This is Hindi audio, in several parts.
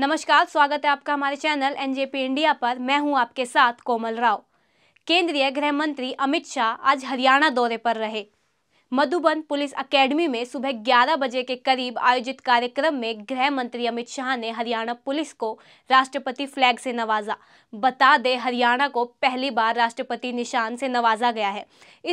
नमस्कार स्वागत है आपका हमारे चैनल एनजेपी इंडिया पर मैं हूं आपके साथ कोमल राव केंद्रीय गृह मंत्री अमित शाह आज हरियाणा दौरे पर रहे मधुबन पुलिस अकेडमी में सुबह 11 बजे के करीब आयोजित कार्यक्रम में गृह मंत्री अमित शाह ने हरियाणा पुलिस को राष्ट्रपति फ्लैग से नवाजा बता दे हरियाणा को पहली बार राष्ट्रपति निशान से नवाजा गया है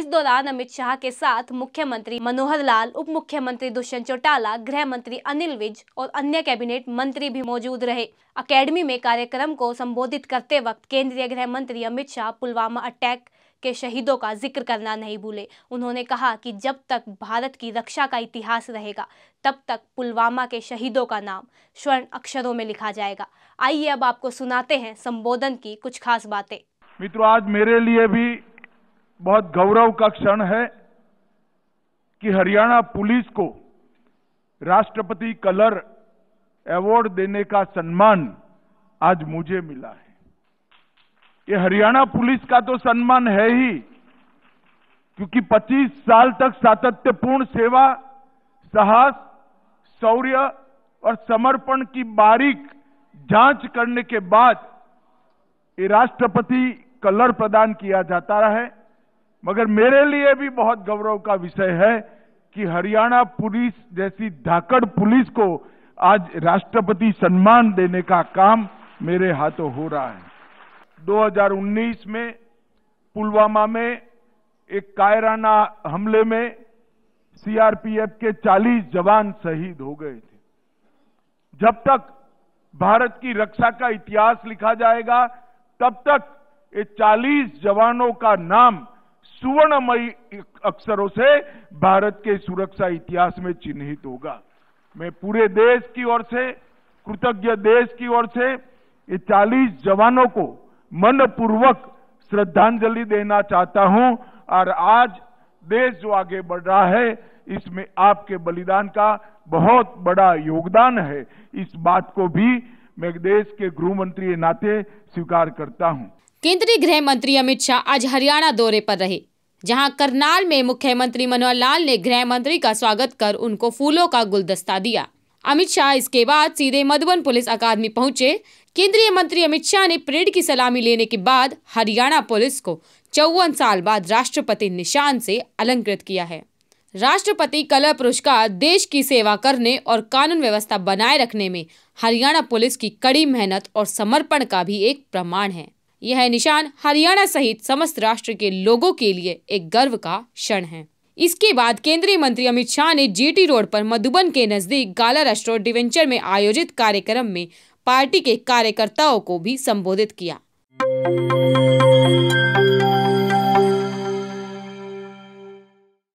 इस दौरान अमित शाह के साथ मुख्यमंत्री मनोहर लाल उप मुख्यमंत्री दुष्यंत चौटाला गृह मंत्री अनिल विज और अन्य कैबिनेट मंत्री भी मौजूद रहे अकेडमी में कार्यक्रम को संबोधित करते वक्त केंद्रीय गृह मंत्री अमित शाह पुलवामा अटैक के शहीदों का जिक्र करना नहीं भूले उन्होंने कहा कि जब तक भारत की रक्षा का इतिहास रहेगा तब तक पुलवामा के शहीदों का नाम स्वर्ण अक्षरों में लिखा जाएगा आइए अब आपको सुनाते हैं संबोधन की कुछ खास बातें मित्रों आज मेरे लिए भी बहुत गौरव का क्षण है कि हरियाणा पुलिस को राष्ट्रपति कलर अवार्ड देने का सम्मान आज मुझे मिला है ये हरियाणा पुलिस का तो सम्मान है ही क्योंकि 25 साल तक सातत्यपूर्ण सेवा साहस शौर्य और समर्पण की बारीक जांच करने के बाद ये राष्ट्रपति कलर प्रदान किया जाता है मगर मेरे लिए भी बहुत गौरव का विषय है कि हरियाणा पुलिस जैसी धाकड़ पुलिस को आज राष्ट्रपति सम्मान देने का काम मेरे हाथों हो रहा है 2019 में पुलवामा में एक कायराना हमले में सीआरपीएफ के 40 जवान शहीद हो गए थे जब तक भारत की रक्षा का इतिहास लिखा जाएगा तब तक ये 40 जवानों का नाम सुवर्णमयी अक्षरों से भारत के सुरक्षा इतिहास में चिन्हित होगा मैं पूरे देश की ओर से कृतज्ञ देश की ओर से ये 40 जवानों को मन पूर्वक श्रद्धांजलि देना चाहता हूं और आज देश जो आगे बढ़ रहा है इसमें आपके बलिदान का बहुत बड़ा योगदान है इस बात को भी मैं देश के गृह मंत्री नाते स्वीकार करता हूं। केंद्रीय गृह मंत्री अमित शाह आज हरियाणा दौरे पर रहे जहां करनाल में मुख्यमंत्री मनोहर लाल ने गृह मंत्री का स्वागत कर उनको फूलों का गुलदस्ता दिया अमित शाह इसके बाद सीधे मधुबन पुलिस अकादमी पहुंचे केंद्रीय मंत्री अमित शाह ने परेड की सलामी लेने के बाद हरियाणा पुलिस को चौवन साल बाद राष्ट्रपति निशान से अलंकृत किया है राष्ट्रपति कला पुरस्कार देश की सेवा करने और कानून व्यवस्था बनाए रखने में हरियाणा पुलिस की कड़ी मेहनत और समर्पण का भी एक प्रमाण है यह निशान हरियाणा सहित समस्त राष्ट्र के लोगों के लिए एक गर्व का क्षण है इसके बाद केंद्रीय मंत्री अमित शाह ने जीटी रोड पर मधुबन के नजदीक गाला रेस्टोरेंट डिवेंचर में आयोजित कार्यक्रम में पार्टी के कार्यकर्ताओं को भी संबोधित किया